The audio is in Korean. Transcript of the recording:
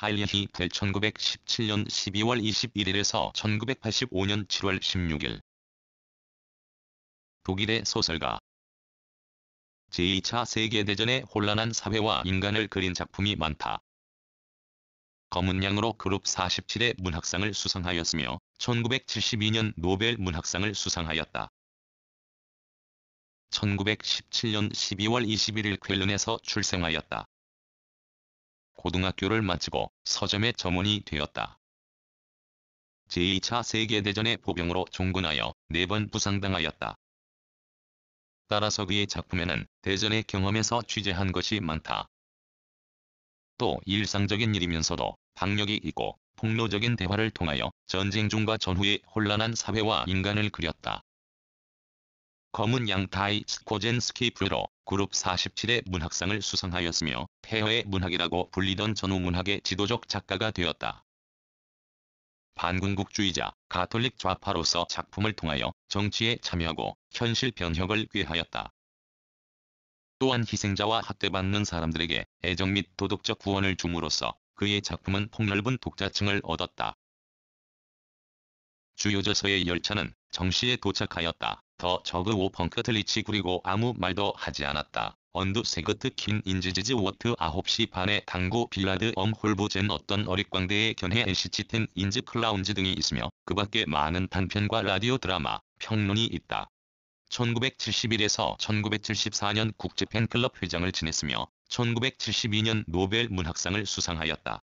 하일리히 델 1917년 12월 21일에서 1985년 7월 16일 독일의 소설가 제2차 세계대전의 혼란한 사회와 인간을 그린 작품이 많다. 검은 양으로 그룹 47의 문학상을 수상하였으며 1972년 노벨 문학상을 수상하였다. 1917년 12월 21일 퀘른에서 출생하였다. 고등학교를 마치고 서점의 점원이 되었다. 제2차 세계대전의 보병으로 종군하여 4번 부상당하였다. 따라서 그의 작품에는 대전의 경험에서 취재한 것이 많다. 또 일상적인 일이면서도 박력이 있고 폭로적인 대화를 통하여 전쟁 중과 전후의 혼란한 사회와 인간을 그렸다. 검은 양타이 스코젠스키 프로 그룹 47의 문학상을 수상하였으며 폐허의 문학이라고 불리던 전후문학의 지도적 작가가 되었다. 반군국주의자, 가톨릭 좌파로서 작품을 통하여 정치에 참여하고 현실 변혁을 꾀하였다. 또한 희생자와 학대받는 사람들에게 애정 및 도덕적 구원을 줌으로써 그의 작품은 폭넓은 독자층을 얻었다. 주요 저서의 열차는 정시에 도착하였다. 더 저그 오펑크 틀리치 그리고 아무 말도 하지 않았다. 언두 세그트 킨인지지즈 워트 9시 반에 당구 빌라드 엄 홀보젠 어떤 어릿광대의 견해 엔시치1 인즈 클라운즈 등이 있으며 그 밖에 많은 단편과 라디오 드라마, 평론이 있다. 1971에서 1974년 국제 팬클럽 회장을 지냈으며 1972년 노벨 문학상을 수상하였다.